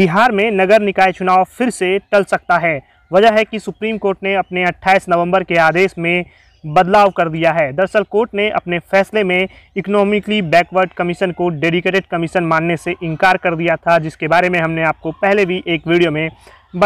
बिहार में नगर निकाय चुनाव फिर से टल सकता है वजह है कि सुप्रीम कोर्ट ने अपने 28 नवंबर के आदेश में बदलाव कर दिया है दरअसल कोर्ट ने अपने फैसले में इकोनॉमिकली बैकवर्ड कमीशन को डेडिकेटेड कमीशन मानने से इनकार कर दिया था जिसके बारे में हमने आपको पहले भी एक वीडियो में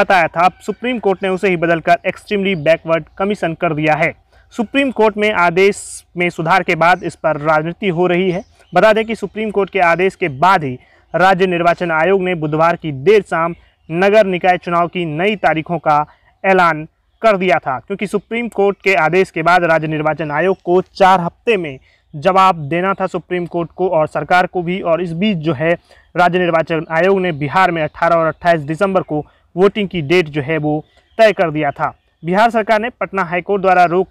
बताया था अब सुप्रीम कोर्ट ने उसे ही बदलकर एक्सट्रीमली बैकवर्ड कमीशन कर दिया है सुप्रीम कोर्ट में आदेश में सुधार के बाद इस पर राजनीति हो रही है बता दें कि सुप्रीम कोर्ट के आदेश के बाद ही राज्य निर्वाचन आयोग ने बुधवार की देर शाम नगर निकाय चुनाव की नई तारीखों का ऐलान कर दिया था क्योंकि सुप्रीम कोर्ट के आदेश के बाद राज्य निर्वाचन आयोग को चार हफ्ते में जवाब देना था सुप्रीम कोर्ट को और सरकार को भी और इस बीच जो है राज्य निर्वाचन आयोग ने बिहार में 18 और 28 दिसंबर को वोटिंग की डेट जो है वो तय कर दिया था बिहार सरकार ने पटना हाईकोर्ट द्वारा रोक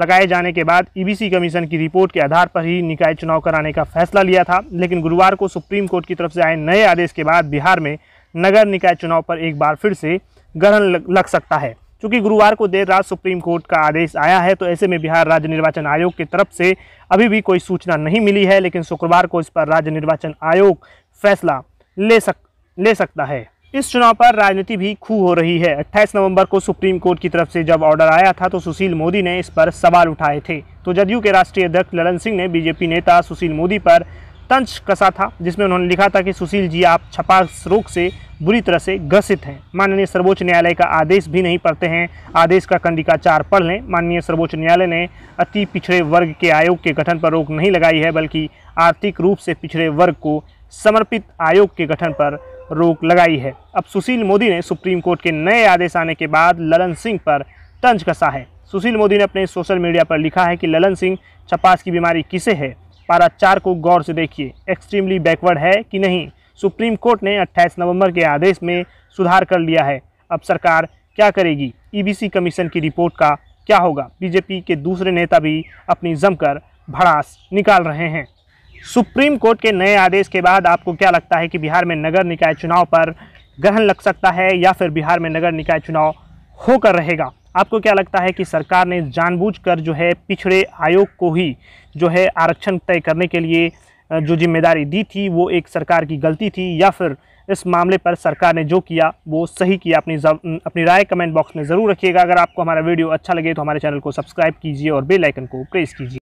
लगाए जाने के बाद ईबीसी e कमीशन की रिपोर्ट के आधार पर ही निकाय चुनाव कराने का फैसला लिया था लेकिन गुरुवार को सुप्रीम कोर्ट की तरफ से आए नए आदेश के बाद बिहार में नगर निकाय चुनाव पर एक बार फिर से ग्रहण लग सकता है क्योंकि गुरुवार को देर रात सुप्रीम कोर्ट का आदेश आया है तो ऐसे में बिहार राज्य निर्वाचन आयोग की तरफ से अभी भी कोई सूचना नहीं मिली है लेकिन शुक्रवार को इस पर राज्य निर्वाचन आयोग फैसला ले सक ले सकता है इस चुनाव पर राजनीति भी खू हो रही है 28 नवंबर को सुप्रीम कोर्ट की तरफ से जब ऑर्डर आया था तो सुशील मोदी ने इस पर सवाल उठाए थे तो जदयू के राष्ट्रीय अध्यक्ष ललन सिंह ने बीजेपी नेता सुशील मोदी पर तंज कसा था जिसमें उन्होंने लिखा था कि सुशील जी आप छपा रोग से बुरी तरह से ग्रसित हैं माननीय सर्वोच्च न्यायालय का आदेश भी नहीं पढ़ते हैं आदेश का कंडिका चार पढ़ लें माननीय सर्वोच्च न्यायालय ने अति पिछड़े वर्ग के आयोग के गठन पर रोक नहीं लगाई है बल्कि आर्थिक रूप से पिछड़े वर्ग को समर्पित आयोग के गठन पर रोक लगाई है अब सुशील मोदी ने सुप्रीम कोर्ट के नए आदेश आने के बाद ललन सिंह पर तंज कसा है सुशील मोदी ने अपने सोशल मीडिया पर लिखा है कि ललन सिंह छपास की बीमारी किसे है पारा चार को गौर से देखिए एक्सट्रीमली बैकवर्ड है कि नहीं सुप्रीम कोर्ट ने 28 नवंबर के आदेश में सुधार कर लिया है अब सरकार क्या करेगी ईबीसी e कमीशन की रिपोर्ट का क्या होगा बीजेपी के दूसरे नेता भी अपनी जमकर भड़ास निकाल रहे हैं सुप्रीम कोर्ट के नए आदेश के बाद आपको क्या लगता है कि बिहार में नगर निकाय चुनाव पर ग्रहण लग सकता है या फिर बिहार में नगर निकाय चुनाव होकर रहेगा आपको क्या लगता है कि सरकार ने जानबूझकर जो है पिछड़े आयोग को ही जो है आरक्षण तय करने के लिए जो जिम्मेदारी दी थी वो एक सरकार की गलती थी या फिर इस मामले पर सरकार ने जो किया वो सही किया अपनी अपनी राय कमेंट बॉक्स में ज़रूर रखिएगा अगर आपको हमारा वीडियो अच्छा लगे तो हमारे चैनल को सब्सक्राइब कीजिए और बेलाइकन को प्रेस कीजिए